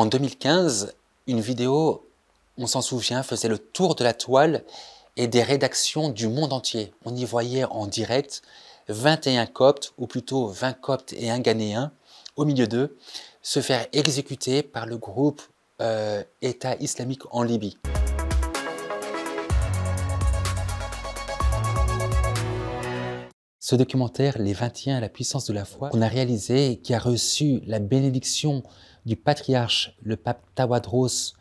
En 2015, une vidéo, on s'en souvient, faisait le tour de la toile et des rédactions du monde entier. On y voyait en direct 21 coptes, ou plutôt 20 coptes et un ghanéen, au milieu d'eux, se faire exécuter par le groupe euh, État islamique en Libye. Ce documentaire, Les 21, la puissance de la foi, qu'on a réalisé et qui a reçu la bénédiction du patriarche, le pape Tawadros,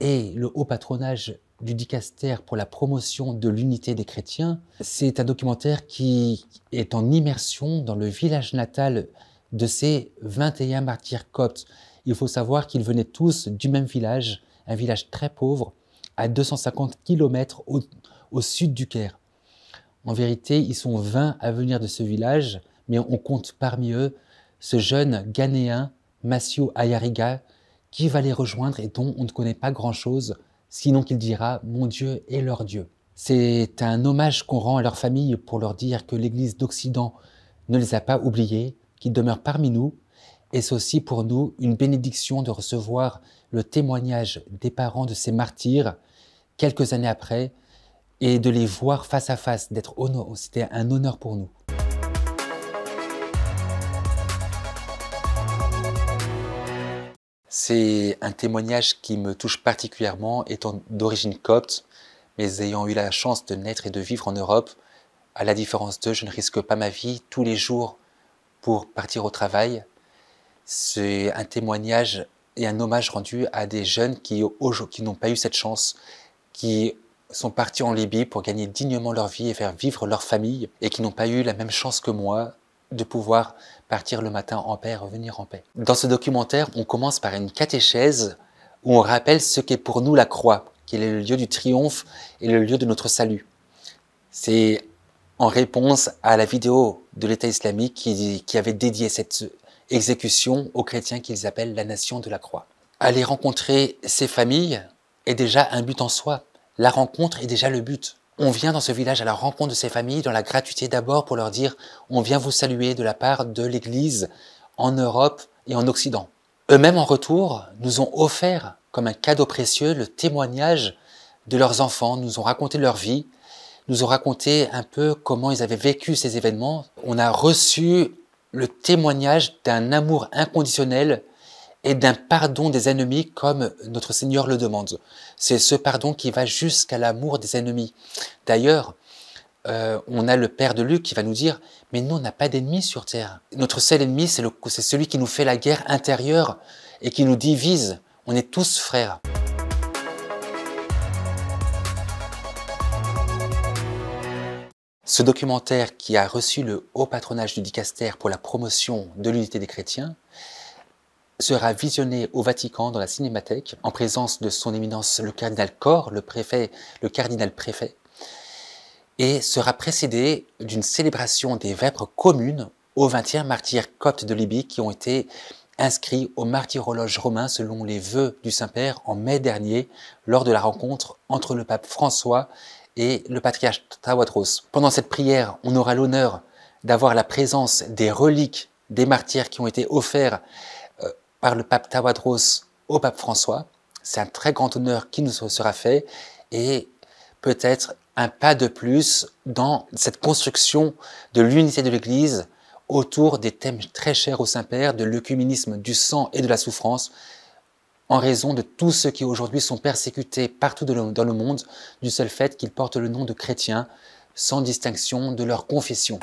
et le haut patronage du dicastère pour la promotion de l'unité des chrétiens. C'est un documentaire qui est en immersion dans le village natal de ces 21 martyrs coptes. Il faut savoir qu'ils venaient tous du même village, un village très pauvre, à 250 km au sud du Caire. En vérité, ils sont 20 à venir de ce village, mais on compte parmi eux ce jeune Ghanéen, Masio Ayariga, qui va les rejoindre et dont on ne connaît pas grand-chose, sinon qu'il dira Mon Dieu est leur Dieu. C'est un hommage qu'on rend à leur famille pour leur dire que l'Église d'Occident ne les a pas oubliés, qu'ils demeurent parmi nous, et c'est aussi pour nous une bénédiction de recevoir le témoignage des parents de ces martyrs quelques années après, et de les voir face à face, d'être honneur, c'était un honneur pour nous. C'est un témoignage qui me touche particulièrement, étant d'origine copte, mais ayant eu la chance de naître et de vivre en Europe. À la différence d'eux, je ne risque pas ma vie tous les jours pour partir au travail. C'est un témoignage et un hommage rendu à des jeunes qui, qui n'ont pas eu cette chance, qui sont partis en Libye pour gagner dignement leur vie et faire vivre leur famille, et qui n'ont pas eu la même chance que moi de pouvoir partir le matin en paix et revenir en paix. Dans ce documentaire, on commence par une catéchèse où on rappelle ce qu'est pour nous la croix, qui est le lieu du triomphe et le lieu de notre salut. C'est en réponse à la vidéo de l'État islamique qui, qui avait dédié cette exécution aux chrétiens qu'ils appellent la nation de la croix. Aller rencontrer ces familles est déjà un but en soi, la rencontre est déjà le but. On vient dans ce village à la rencontre de ces familles dans la gratuité d'abord pour leur dire on vient vous saluer de la part de l'Église en Europe et en Occident. Eux-mêmes en retour nous ont offert comme un cadeau précieux le témoignage de leurs enfants, nous ont raconté leur vie, nous ont raconté un peu comment ils avaient vécu ces événements. On a reçu le témoignage d'un amour inconditionnel et d'un pardon des ennemis comme notre Seigneur le demande. C'est ce pardon qui va jusqu'à l'amour des ennemis. D'ailleurs, euh, on a le Père de Luc qui va nous dire, mais nous, on n'a pas d'ennemis sur Terre. Notre seul ennemi, c'est celui qui nous fait la guerre intérieure et qui nous divise. On est tous frères. Ce documentaire qui a reçu le haut patronage du Dicaster pour la promotion de l'unité des chrétiens sera visionné au Vatican dans la Cinémathèque en présence de son éminence le cardinal Cor, le préfet, le cardinal préfet, et sera précédé d'une célébration des vêpres communes aux 21 martyrs coptes de Libye qui ont été inscrits au martyrologe romain selon les vœux du Saint-Père en mai dernier lors de la rencontre entre le pape François et le patriarche Tawatros. Pendant cette prière, on aura l'honneur d'avoir la présence des reliques des martyrs qui ont été offerts le pape Tawadros au pape François. C'est un très grand honneur qui nous sera fait et peut-être un pas de plus dans cette construction de l'unité de l'Église autour des thèmes très chers au Saint-Père, de l'œcuménisme du sang et de la souffrance, en raison de tous ceux qui aujourd'hui sont persécutés partout dans le monde du seul fait qu'ils portent le nom de chrétiens, sans distinction de leur confession.